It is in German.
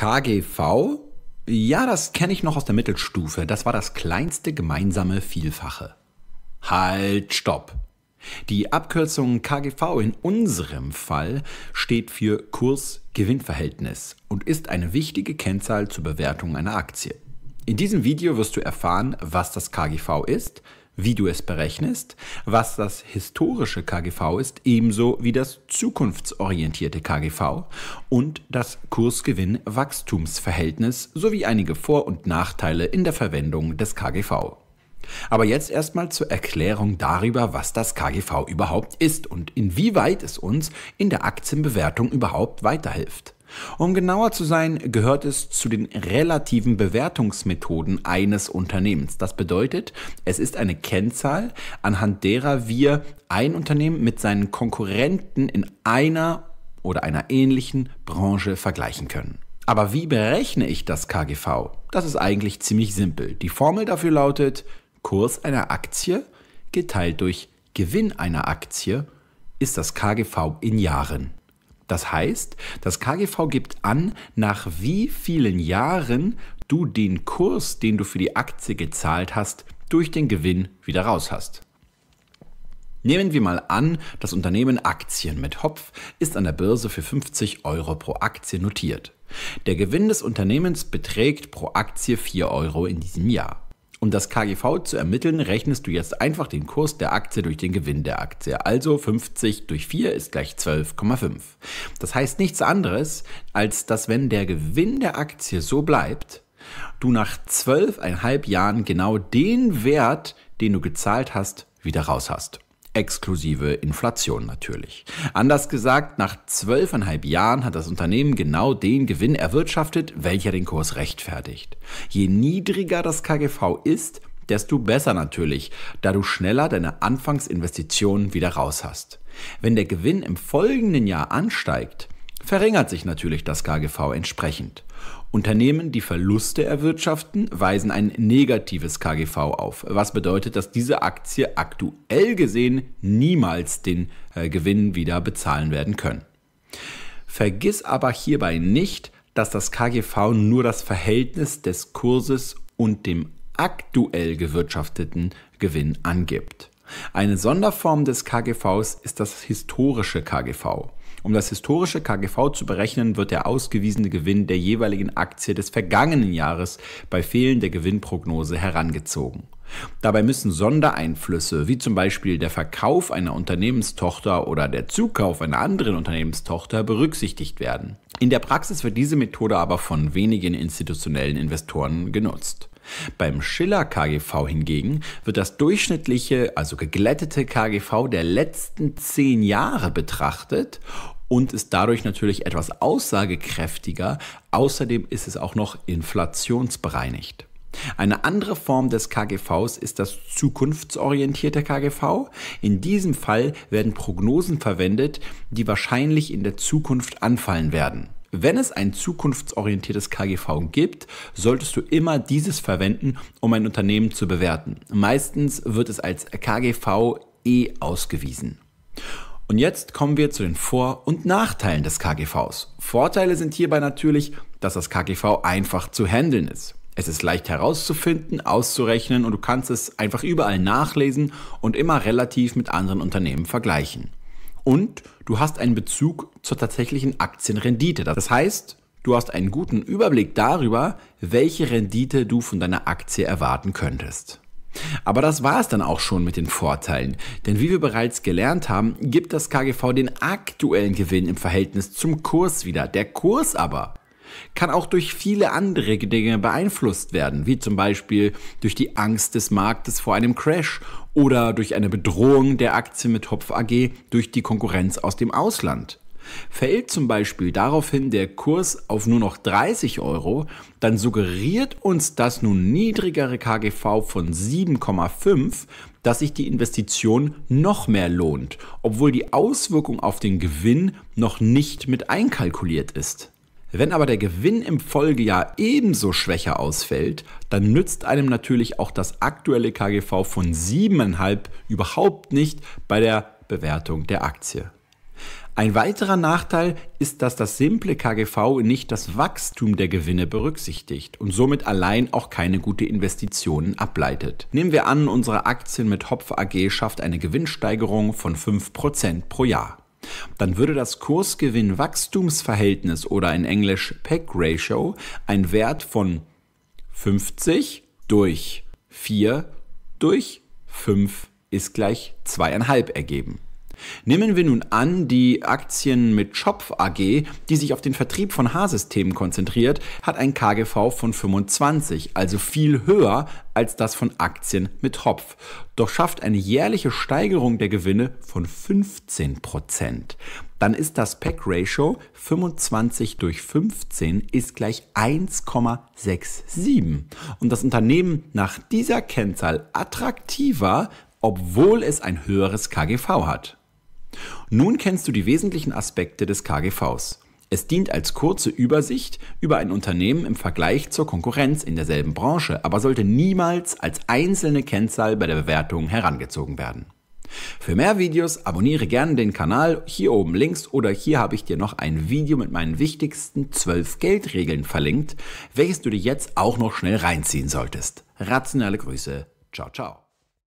KGV? Ja, das kenne ich noch aus der Mittelstufe. Das war das kleinste gemeinsame Vielfache. Halt, stopp. Die Abkürzung KGV in unserem Fall steht für Kurs-Gewinn-Verhältnis und ist eine wichtige Kennzahl zur Bewertung einer Aktie. In diesem Video wirst du erfahren, was das KGV ist, wie du es berechnest, was das historische KGV ist, ebenso wie das zukunftsorientierte KGV und das Kursgewinn-Wachstumsverhältnis sowie einige Vor- und Nachteile in der Verwendung des KGV. Aber jetzt erstmal zur Erklärung darüber, was das KGV überhaupt ist und inwieweit es uns in der Aktienbewertung überhaupt weiterhilft. Um genauer zu sein, gehört es zu den relativen Bewertungsmethoden eines Unternehmens. Das bedeutet, es ist eine Kennzahl, anhand derer wir ein Unternehmen mit seinen Konkurrenten in einer oder einer ähnlichen Branche vergleichen können. Aber wie berechne ich das KGV? Das ist eigentlich ziemlich simpel. Die Formel dafür lautet Kurs einer Aktie geteilt durch Gewinn einer Aktie ist das KGV in Jahren. Das heißt, das KGV gibt an, nach wie vielen Jahren du den Kurs, den du für die Aktie gezahlt hast, durch den Gewinn wieder raus hast. Nehmen wir mal an, das Unternehmen Aktien mit Hopf ist an der Börse für 50 Euro pro Aktie notiert. Der Gewinn des Unternehmens beträgt pro Aktie 4 Euro in diesem Jahr. Um das KGV zu ermitteln, rechnest du jetzt einfach den Kurs der Aktie durch den Gewinn der Aktie. Also 50 durch 4 ist gleich 12,5. Das heißt nichts anderes, als dass wenn der Gewinn der Aktie so bleibt, du nach zwölfeinhalb Jahren genau den Wert, den du gezahlt hast, wieder raus hast. Exklusive Inflation natürlich. Anders gesagt, nach zwölfeinhalb Jahren hat das Unternehmen genau den Gewinn erwirtschaftet, welcher den Kurs rechtfertigt. Je niedriger das KGV ist, desto besser natürlich, da du schneller deine Anfangsinvestitionen wieder raus hast. Wenn der Gewinn im folgenden Jahr ansteigt, verringert sich natürlich das KGV entsprechend. Unternehmen, die Verluste erwirtschaften, weisen ein negatives KGV auf, was bedeutet, dass diese Aktie aktuell gesehen niemals den äh, Gewinn wieder bezahlen werden können. Vergiss aber hierbei nicht, dass das KGV nur das Verhältnis des Kurses und dem aktuell gewirtschafteten Gewinn angibt. Eine Sonderform des KGVs ist das historische KGV. Um das historische KGV zu berechnen, wird der ausgewiesene Gewinn der jeweiligen Aktie des vergangenen Jahres bei fehlender Gewinnprognose herangezogen. Dabei müssen Sondereinflüsse, wie zum Beispiel der Verkauf einer Unternehmenstochter oder der Zukauf einer anderen Unternehmenstochter, berücksichtigt werden. In der Praxis wird diese Methode aber von wenigen institutionellen Investoren genutzt. Beim Schiller KGV hingegen wird das durchschnittliche, also geglättete KGV der letzten zehn Jahre betrachtet und ist dadurch natürlich etwas aussagekräftiger. Außerdem ist es auch noch inflationsbereinigt. Eine andere Form des KGVs ist das zukunftsorientierte KGV. In diesem Fall werden Prognosen verwendet, die wahrscheinlich in der Zukunft anfallen werden. Wenn es ein zukunftsorientiertes KGV gibt, solltest du immer dieses verwenden, um ein Unternehmen zu bewerten. Meistens wird es als KGV E eh ausgewiesen. Und jetzt kommen wir zu den Vor- und Nachteilen des KGVs. Vorteile sind hierbei natürlich, dass das KGV einfach zu handeln ist. Es ist leicht herauszufinden, auszurechnen und du kannst es einfach überall nachlesen und immer relativ mit anderen Unternehmen vergleichen. Und du hast einen Bezug zur tatsächlichen Aktienrendite. Das heißt, du hast einen guten Überblick darüber, welche Rendite du von deiner Aktie erwarten könntest. Aber das war es dann auch schon mit den Vorteilen. Denn wie wir bereits gelernt haben, gibt das KGV den aktuellen Gewinn im Verhältnis zum Kurs wieder. Der Kurs aber kann auch durch viele andere Dinge beeinflusst werden, wie zum Beispiel durch die Angst des Marktes vor einem Crash oder durch eine Bedrohung der Aktie mit Hopf AG durch die Konkurrenz aus dem Ausland. Fällt zum Beispiel daraufhin der Kurs auf nur noch 30 Euro, dann suggeriert uns das nun niedrigere KGV von 7,5, dass sich die Investition noch mehr lohnt, obwohl die Auswirkung auf den Gewinn noch nicht mit einkalkuliert ist. Wenn aber der Gewinn im Folgejahr ebenso schwächer ausfällt, dann nützt einem natürlich auch das aktuelle KGV von 7,5 überhaupt nicht bei der Bewertung der Aktie. Ein weiterer Nachteil ist, dass das simple KGV nicht das Wachstum der Gewinne berücksichtigt und somit allein auch keine gute Investitionen ableitet. Nehmen wir an, unsere Aktien mit Hopf AG schafft eine Gewinnsteigerung von 5% pro Jahr dann würde das Kursgewinn-Wachstumsverhältnis oder in Englisch PEG Ratio ein Wert von 50 durch 4 durch 5 ist gleich 2,5 ergeben. Nehmen wir nun an, die Aktien mit Schopf AG, die sich auf den Vertrieb von H-Systemen konzentriert, hat ein KGV von 25, also viel höher als das von Aktien mit Hopf. Doch schafft eine jährliche Steigerung der Gewinne von 15 Prozent. Dann ist das Pack ratio 25 durch 15 ist gleich 1,67. Und das Unternehmen nach dieser Kennzahl attraktiver, obwohl es ein höheres KGV hat. Nun kennst du die wesentlichen Aspekte des KGVs. Es dient als kurze Übersicht über ein Unternehmen im Vergleich zur Konkurrenz in derselben Branche, aber sollte niemals als einzelne Kennzahl bei der Bewertung herangezogen werden. Für mehr Videos abonniere gerne den Kanal hier oben links oder hier habe ich dir noch ein Video mit meinen wichtigsten 12 Geldregeln verlinkt, welches du dir jetzt auch noch schnell reinziehen solltest. Rationale Grüße, ciao ciao.